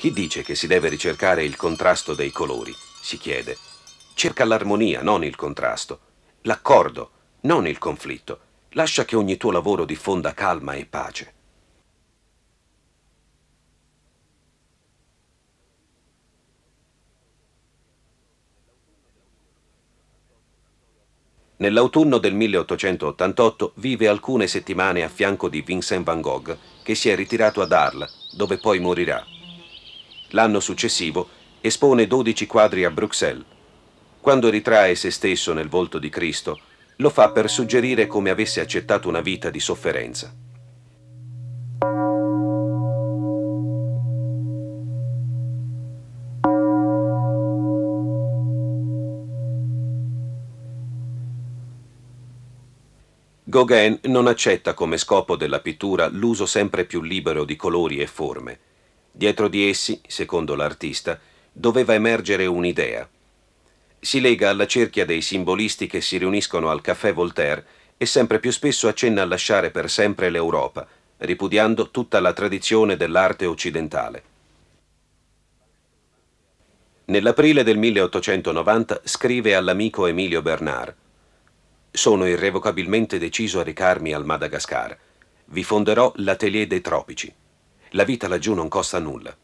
Chi dice che si deve ricercare il contrasto dei colori? si chiede. Cerca l'armonia, non il contrasto, l'accordo, non il conflitto. Lascia che ogni tuo lavoro diffonda calma e pace. Nell'autunno del 1888 vive alcune settimane a fianco di Vincent van Gogh, che si è ritirato ad Arles, dove poi morirà. L'anno successivo espone 12 quadri a Bruxelles. Quando ritrae se stesso nel volto di Cristo, lo fa per suggerire come avesse accettato una vita di sofferenza. Gauguin non accetta come scopo della pittura l'uso sempre più libero di colori e forme Dietro di essi, secondo l'artista, doveva emergere un'idea. Si lega alla cerchia dei simbolisti che si riuniscono al caffè Voltaire e sempre più spesso accenna a lasciare per sempre l'Europa, ripudiando tutta la tradizione dell'arte occidentale. Nell'aprile del 1890 scrive all'amico Emilio Bernard «Sono irrevocabilmente deciso a recarmi al Madagascar. Vi fonderò l'Atelier dei Tropici. La vita laggiù non costa nulla.